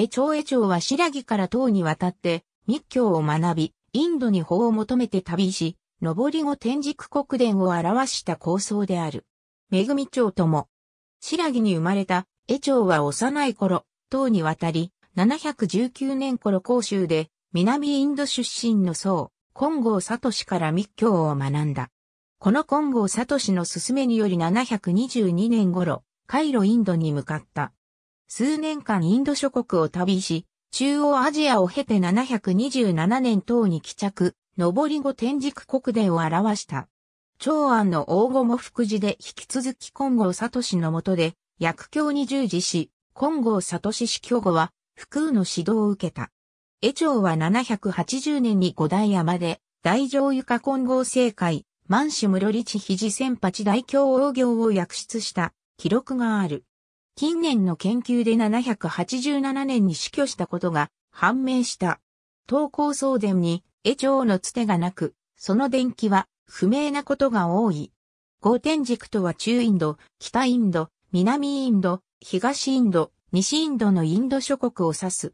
江長江町は白木から唐に渡って密教を学び、インドに法を求めて旅し、上り後天竺国伝を表した構想である。恵町とも。白木に生まれた江長は幼い頃、唐に渡り、719年頃甲州で南インド出身の僧、金剛氏から密教を学んだ。この金剛氏の勧めにより722年頃、カイロインドに向かった。数年間インド諸国を旅し、中央アジアを経て727年等に帰着、上り後天竺国伝を表した。長安の大後も福寺で引き続き金剛里氏の下で、薬教に従事し、金剛里氏死去後は、福空の指導を受けた。絵長は780年に五代山で、大乗床金剛政界、満州室立肘千八大教王行を薬出した記録がある。近年の研究で787年に死去したことが判明した。東高送電に絵帳のつてがなく、その電気は不明なことが多い。合点軸とは中インド、北インド、南インド、東インド、西インドのインド諸国を指す。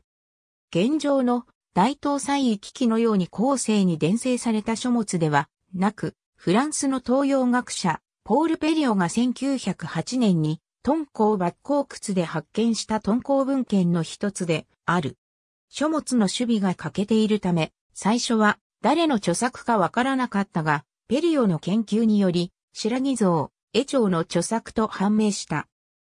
現状の大東西域機のように後世に伝承された書物ではなく、フランスの東洋学者、ポール・ペリオが1908年に敦煌抜鉱窟で発見した敦煌文献の一つである。書物の守備が欠けているため、最初は誰の著作かわからなかったが、ペリオの研究により、白木像、絵帳の著作と判明した。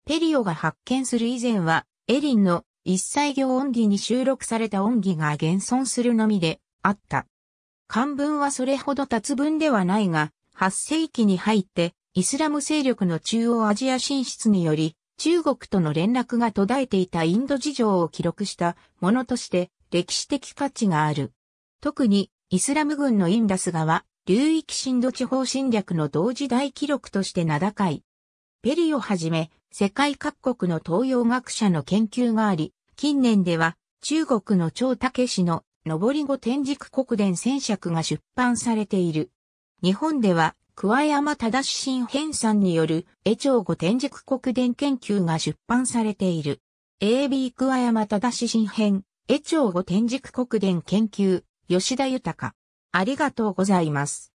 ペリオが発見する以前は、エリンの一切行音義に収録された音義が現存するのみであった。漢文はそれほど達文ではないが、8世紀に入ってイスラム勢力の中央アジア進出により、中国との連絡が途絶えていたインド事情を記録したものとして歴史的価値がある。特にイスラム軍のインダス川、流域深度地方侵略の同時代記録として名高い。ペリをはじめ、世界各国の東洋学者の研究があり、近年では中国の張武氏の上り後天竺国伝戦尺が出版されている。日本では桑山正新編さんによる、絵長後天竺国伝研究が出版されている。AB 桑山正新編、絵長後天竺国伝研究、吉田豊。ありがとうございます。